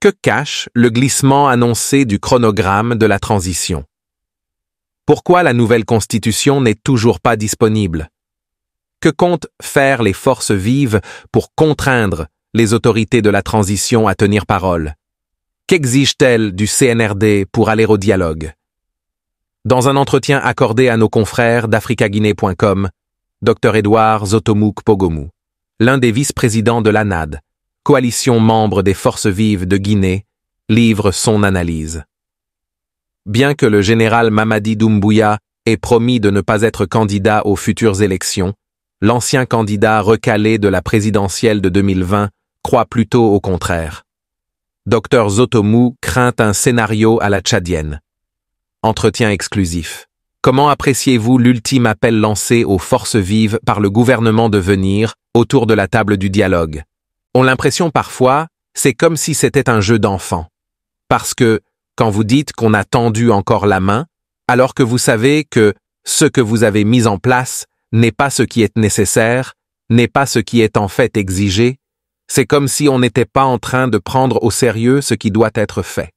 Que cache le glissement annoncé du chronogramme de la transition Pourquoi la nouvelle constitution n'est toujours pas disponible Que comptent faire les forces vives pour contraindre les autorités de la transition à tenir parole Qu'exige-t-elle du CNRD pour aller au dialogue Dans un entretien accordé à nos confrères d'africaguinée.com, Dr Edouard Zotomouk Pogomou, l'un des vice-présidents de l'ANAD, Coalition membre des forces vives de Guinée, livre son analyse. Bien que le général Mamadi Doumbouya ait promis de ne pas être candidat aux futures élections, l'ancien candidat recalé de la présidentielle de 2020 croit plutôt au contraire. Docteur Zotomou craint un scénario à la tchadienne. Entretien exclusif. Comment appréciez-vous l'ultime appel lancé aux forces vives par le gouvernement de venir autour de la table du dialogue on l'impression parfois, c'est comme si c'était un jeu d'enfant. Parce que, quand vous dites qu'on a tendu encore la main, alors que vous savez que ce que vous avez mis en place n'est pas ce qui est nécessaire, n'est pas ce qui est en fait exigé, c'est comme si on n'était pas en train de prendre au sérieux ce qui doit être fait.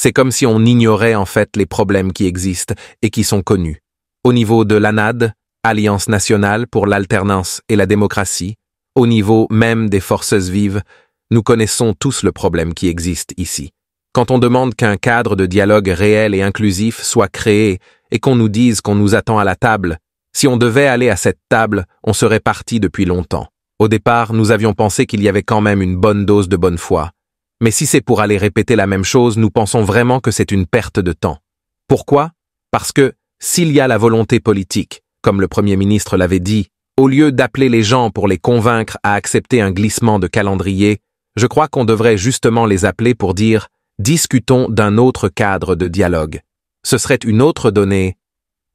C'est comme si on ignorait en fait les problèmes qui existent et qui sont connus. Au niveau de l'ANAD, Alliance nationale pour l'alternance et la démocratie, au niveau même des forces vives, nous connaissons tous le problème qui existe ici. Quand on demande qu'un cadre de dialogue réel et inclusif soit créé et qu'on nous dise qu'on nous attend à la table, si on devait aller à cette table, on serait parti depuis longtemps. Au départ, nous avions pensé qu'il y avait quand même une bonne dose de bonne foi. Mais si c'est pour aller répéter la même chose, nous pensons vraiment que c'est une perte de temps. Pourquoi Parce que, s'il y a la volonté politique, comme le Premier ministre l'avait dit, au lieu d'appeler les gens pour les convaincre à accepter un glissement de calendrier, je crois qu'on devrait justement les appeler pour dire « discutons d'un autre cadre de dialogue ». Ce serait une autre donnée.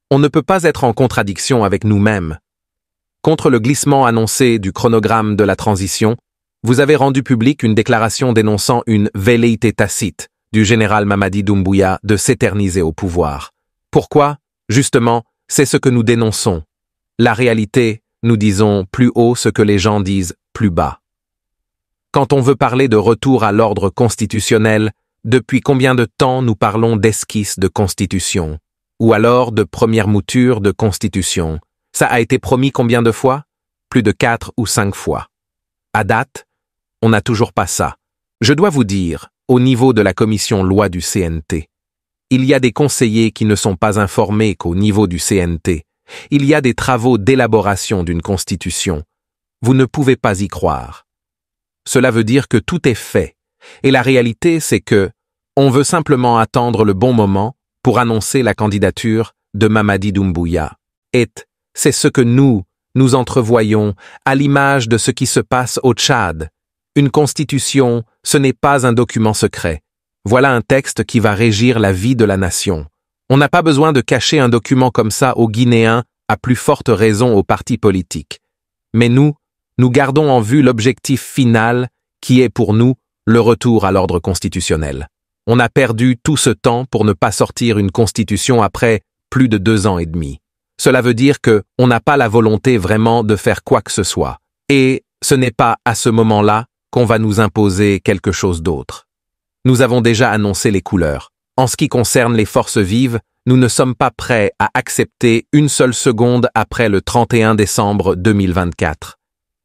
On ne peut pas être en contradiction avec nous-mêmes. Contre le glissement annoncé du chronogramme de la transition, vous avez rendu public une déclaration dénonçant une velléité tacite du général Mamadi Doumbouya de s'éterniser au pouvoir. Pourquoi Justement, c'est ce que nous dénonçons. La réalité, nous disons plus haut ce que les gens disent plus bas. Quand on veut parler de retour à l'ordre constitutionnel, depuis combien de temps nous parlons d'esquisse de constitution, ou alors de première mouture de constitution Ça a été promis combien de fois Plus de quatre ou cinq fois. À date, on n'a toujours pas ça. Je dois vous dire, au niveau de la commission loi du CNT, il y a des conseillers qui ne sont pas informés qu'au niveau du CNT, il y a des travaux d'élaboration d'une constitution. Vous ne pouvez pas y croire. Cela veut dire que tout est fait, et la réalité c'est que on veut simplement attendre le bon moment pour annoncer la candidature de Mamadi Doumbouya. Et c'est ce que nous, nous entrevoyons à l'image de ce qui se passe au Tchad. Une constitution, ce n'est pas un document secret. Voilà un texte qui va régir la vie de la nation. On n'a pas besoin de cacher un document comme ça aux Guinéens, à plus forte raison aux partis politiques. Mais nous, nous gardons en vue l'objectif final, qui est pour nous le retour à l'ordre constitutionnel. On a perdu tout ce temps pour ne pas sortir une constitution après plus de deux ans et demi. Cela veut dire que on n'a pas la volonté vraiment de faire quoi que ce soit. Et ce n'est pas à ce moment-là qu'on va nous imposer quelque chose d'autre. Nous avons déjà annoncé les couleurs. En ce qui concerne les forces vives, nous ne sommes pas prêts à accepter une seule seconde après le 31 décembre 2024.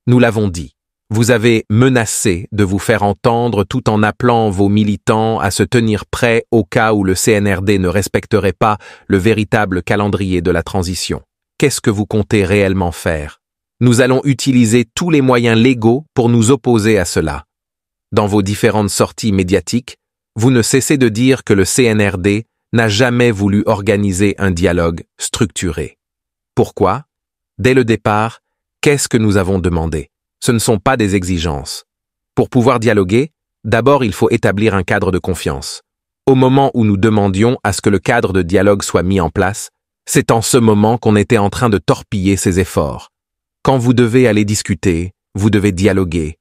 Nous l'avons dit. Vous avez menacé de vous faire entendre tout en appelant vos militants à se tenir prêts au cas où le CNRD ne respecterait pas le véritable calendrier de la transition. Qu'est-ce que vous comptez réellement faire Nous allons utiliser tous les moyens légaux pour nous opposer à cela. Dans vos différentes sorties médiatiques, vous ne cessez de dire que le CNRD n'a jamais voulu organiser un dialogue structuré. Pourquoi Dès le départ, qu'est-ce que nous avons demandé Ce ne sont pas des exigences. Pour pouvoir dialoguer, d'abord il faut établir un cadre de confiance. Au moment où nous demandions à ce que le cadre de dialogue soit mis en place, c'est en ce moment qu'on était en train de torpiller ces efforts. Quand vous devez aller discuter, vous devez dialoguer.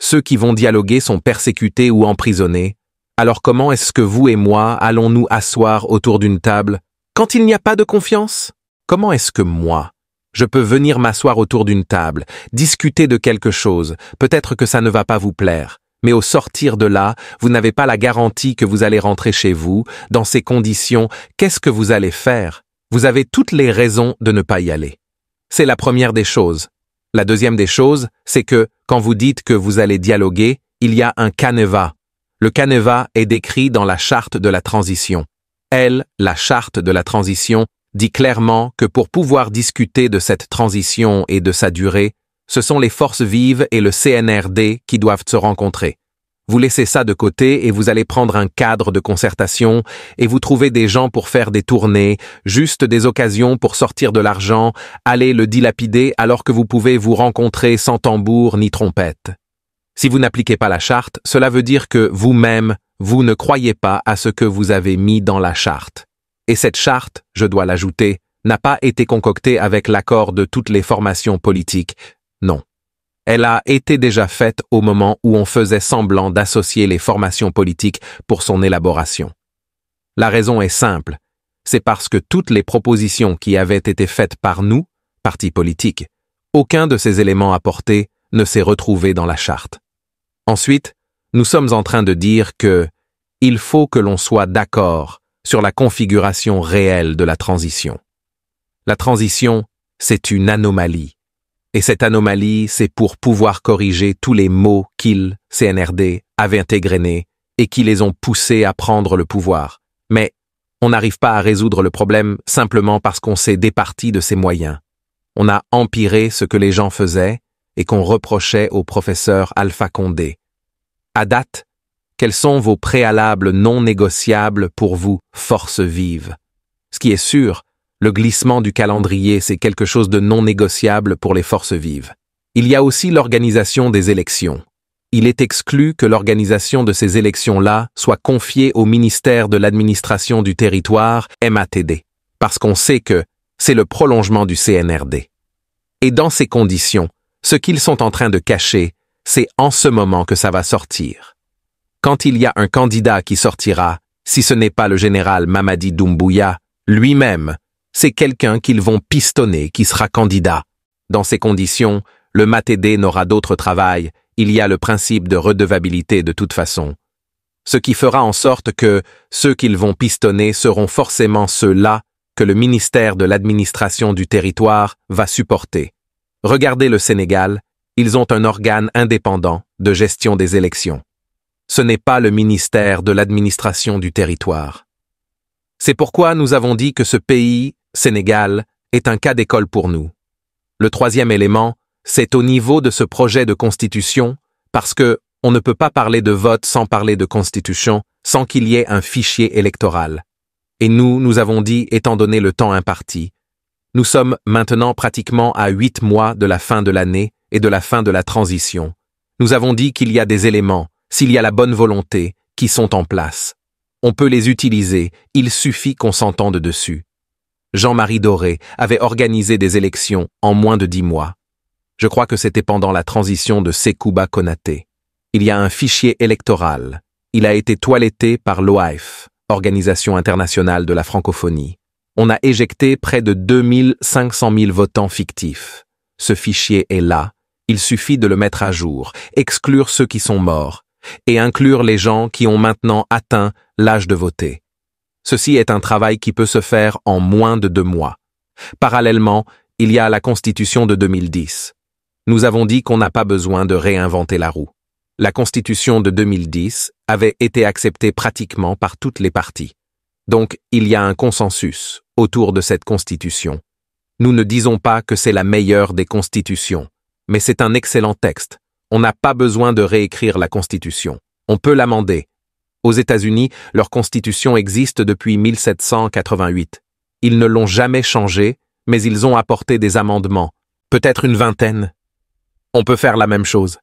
Ceux qui vont dialoguer sont persécutés ou emprisonnés, alors comment est-ce que vous et moi allons-nous asseoir autour d'une table quand il n'y a pas de confiance Comment est-ce que moi, je peux venir m'asseoir autour d'une table, discuter de quelque chose, peut-être que ça ne va pas vous plaire, mais au sortir de là, vous n'avez pas la garantie que vous allez rentrer chez vous, dans ces conditions, qu'est-ce que vous allez faire Vous avez toutes les raisons de ne pas y aller. C'est la première des choses. La deuxième des choses, c'est que, quand vous dites que vous allez dialoguer, il y a un canevas, le Caneva est décrit dans la charte de la transition. Elle, la charte de la transition, dit clairement que pour pouvoir discuter de cette transition et de sa durée, ce sont les forces vives et le CNRD qui doivent se rencontrer. Vous laissez ça de côté et vous allez prendre un cadre de concertation et vous trouvez des gens pour faire des tournées, juste des occasions pour sortir de l'argent, aller le dilapider alors que vous pouvez vous rencontrer sans tambour ni trompette. Si vous n'appliquez pas la charte, cela veut dire que vous-même, vous ne croyez pas à ce que vous avez mis dans la charte. Et cette charte, je dois l'ajouter, n'a pas été concoctée avec l'accord de toutes les formations politiques, non. Elle a été déjà faite au moment où on faisait semblant d'associer les formations politiques pour son élaboration. La raison est simple, c'est parce que toutes les propositions qui avaient été faites par nous, partis politiques, aucun de ces éléments apportés ne s'est retrouvé dans la charte. Ensuite, nous sommes en train de dire que il faut que l'on soit d'accord sur la configuration réelle de la transition. La transition, c'est une anomalie. Et cette anomalie, c'est pour pouvoir corriger tous les maux qu'ils, CNRD, avaient égrenés et qui les ont poussés à prendre le pouvoir. Mais on n'arrive pas à résoudre le problème simplement parce qu'on s'est départi de ses moyens. On a empiré ce que les gens faisaient et qu'on reprochait au professeur Alpha Condé. À date, quels sont vos préalables non négociables pour vous, forces vives Ce qui est sûr, le glissement du calendrier, c'est quelque chose de non négociable pour les forces vives. Il y a aussi l'organisation des élections. Il est exclu que l'organisation de ces élections-là soit confiée au ministère de l'administration du territoire, MATD, parce qu'on sait que c'est le prolongement du CNRD. Et dans ces conditions, ce qu'ils sont en train de cacher, c'est en ce moment que ça va sortir. Quand il y a un candidat qui sortira, si ce n'est pas le général Mamadi Doumbouya, lui-même, c'est quelqu'un qu'ils vont pistonner qui sera candidat. Dans ces conditions, le Matédé n'aura d'autre travail, il y a le principe de redevabilité de toute façon. Ce qui fera en sorte que ceux qu'ils vont pistonner seront forcément ceux-là que le ministère de l'administration du territoire va supporter. Regardez le Sénégal, ils ont un organe indépendant de gestion des élections. Ce n'est pas le ministère de l'administration du territoire. C'est pourquoi nous avons dit que ce pays, Sénégal, est un cas d'école pour nous. Le troisième élément, c'est au niveau de ce projet de constitution, parce que on ne peut pas parler de vote sans parler de constitution, sans qu'il y ait un fichier électoral. Et nous, nous avons dit, étant donné le temps imparti, nous sommes maintenant pratiquement à huit mois de la fin de l'année et de la fin de la transition. Nous avons dit qu'il y a des éléments, s'il y a la bonne volonté, qui sont en place. On peut les utiliser, il suffit qu'on s'entende dessus. Jean-Marie Doré avait organisé des élections en moins de dix mois. Je crois que c'était pendant la transition de Sekouba Konaté. Il y a un fichier électoral. Il a été toiletté par l'OAF, Organisation internationale de la francophonie on a éjecté près de 2500 000 votants fictifs. Ce fichier est là, il suffit de le mettre à jour, exclure ceux qui sont morts, et inclure les gens qui ont maintenant atteint l'âge de voter. Ceci est un travail qui peut se faire en moins de deux mois. Parallèlement, il y a la Constitution de 2010. Nous avons dit qu'on n'a pas besoin de réinventer la roue. La Constitution de 2010 avait été acceptée pratiquement par toutes les parties. Donc, il y a un consensus autour de cette Constitution. Nous ne disons pas que c'est la meilleure des constitutions, mais c'est un excellent texte. On n'a pas besoin de réécrire la Constitution. On peut l'amender. Aux États-Unis, leur Constitution existe depuis 1788. Ils ne l'ont jamais changée, mais ils ont apporté des amendements, peut-être une vingtaine. On peut faire la même chose.